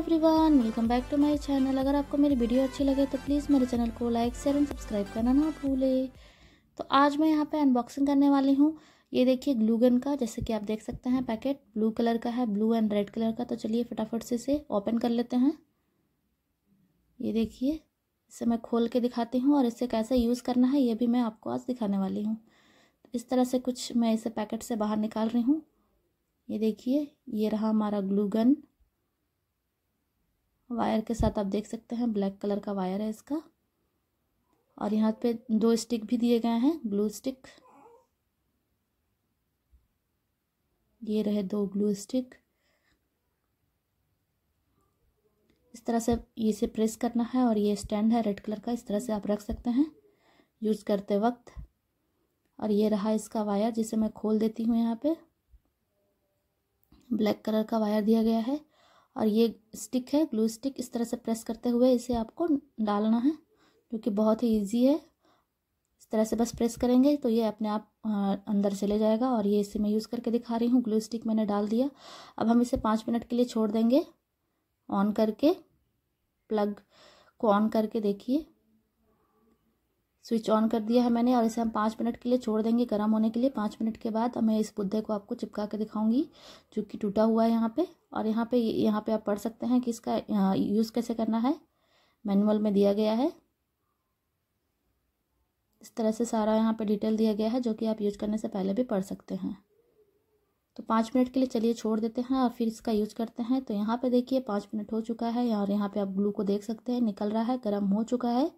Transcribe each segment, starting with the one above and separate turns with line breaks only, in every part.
everyone welcome back to my channel अगर आपको मेरी वीडियो अच्छी लगे तो प्लीज़ मेरे चैनल को लाइक शेयर एंड सब्सक्राइब करना ना भूले तो आज मैं यहाँ पे अनबॉक्सिंग करने वाली हूँ ये देखिए ग्लूगन का जैसे कि आप देख सकते हैं पैकेट ब्लू कलर का है ब्लू एंड रेड कलर का तो चलिए फटाफट से इसे ओपन कर लेते हैं ये देखिए इसे मैं खोल के दिखाती हूँ और इसे कैसे यूज़ करना है ये भी मैं आपको आज दिखाने वाली हूँ तो इस तरह से कुछ मैं इसे पैकेट से बाहर निकाल रही हूँ ये देखिए ये रहा हमारा ग्लूगन वायर के साथ आप देख सकते हैं ब्लैक कलर का वायर है इसका और यहाँ पे दो स्टिक भी दिए गए हैं ग्लू स्टिक ये रहे दो ग्लू स्टिक इस तरह से इसे प्रेस करना है और ये स्टैंड है रेड कलर का इस तरह से आप रख सकते हैं यूज़ करते वक्त और ये रहा इसका वायर जिसे मैं खोल देती हूँ यहाँ पे ब्लैक कलर का वायर दिया गया है और ये स्टिक है ग्लू स्टिक इस तरह से प्रेस करते हुए इसे आपको डालना है क्योंकि बहुत ही ईजी है इस तरह से बस प्रेस करेंगे तो ये अपने आप अंदर चले जाएगा और ये इसे मैं यूज़ करके दिखा रही हूँ ग्लू स्टिक मैंने डाल दिया अब हम इसे पाँच मिनट के लिए छोड़ देंगे ऑन करके प्लग को ऑन करके देखिए स्विच ऑन कर दिया है मैंने और इसे हम पाँच मिनट के लिए छोड़ देंगे गर्म होने के लिए पाँच मिनट के बाद मैं इस बुद्धे को आपको चिपका के दिखाऊंगी जो कि टूटा हुआ है यहाँ पे और यहाँ पे यहाँ पे आप पढ़ सकते हैं कि इसका यूज़ कैसे करना है मैनुअल में दिया गया है इस तरह से सारा यहाँ पर डिटेल दिया गया है जो कि आप यूज करने से पहले भी पढ़ सकते हैं तो पाँच मिनट के लिए चलिए छोड़ देते हैं और फिर इसका यूज करते हैं तो यहाँ पे देखिए पाँच मिनट हो चुका है और यहाँ पे आप ग्लू को देख सकते हैं निकल रहा है गर्म हो चुका है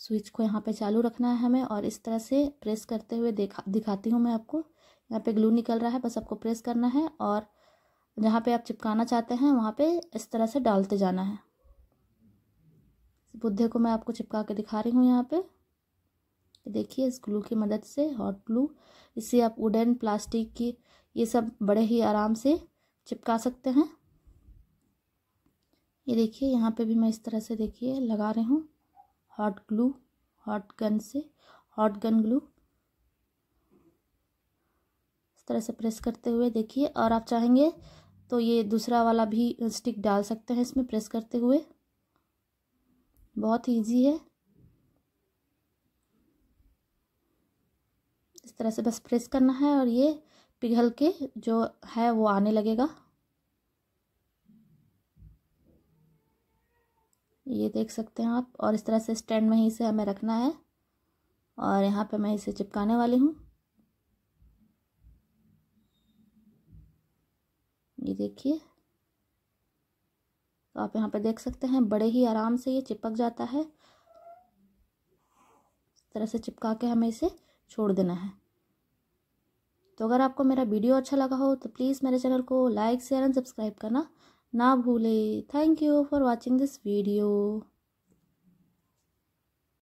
स्विच को यहाँ पे चालू रखना है हमें और इस तरह से प्रेस करते हुए देखा दिखाती हूँ मैं आपको यहाँ पे ग्लू निकल रहा है बस आपको प्रेस करना है और जहाँ पे आप चिपकाना चाहते हैं वहाँ पे इस तरह से डालते जाना है बुद्धे को मैं आपको चिपका के दिखा रही हूँ यहाँ पे देखिए इस ग्लू की मदद से हॉट ग्लू इससे आप वुडन प्लास्टिक की ये सब बड़े ही आराम से चिपका सकते हैं ये देखिए यहाँ पे भी मैं इस तरह से देखिए लगा रही हूँ हॉट ग्लू हॉट गन से हॉट गन ग्लू इस तरह से प्रेस करते हुए देखिए और आप चाहेंगे तो ये दूसरा वाला भी स्टिक डाल सकते हैं इसमें प्रेस करते हुए बहुत इजी है इस तरह से बस प्रेस करना है और ये पिघल के जो है वो आने लगेगा ये देख सकते हैं आप और इस तरह से स्टैंड में ही इसे हमें रखना है और यहाँ पे मैं इसे चिपकाने वाली हूँ ये देखिए तो आप यहाँ पे देख सकते हैं बड़े ही आराम से ये चिपक जाता है इस तरह से चिपका के हमें इसे छोड़ देना है तो अगर आपको मेरा वीडियो अच्छा लगा हो तो प्लीज़ मेरे चैनल को लाइक शेयर एंड सब्सक्राइब करना ना भूले thank you for watching this video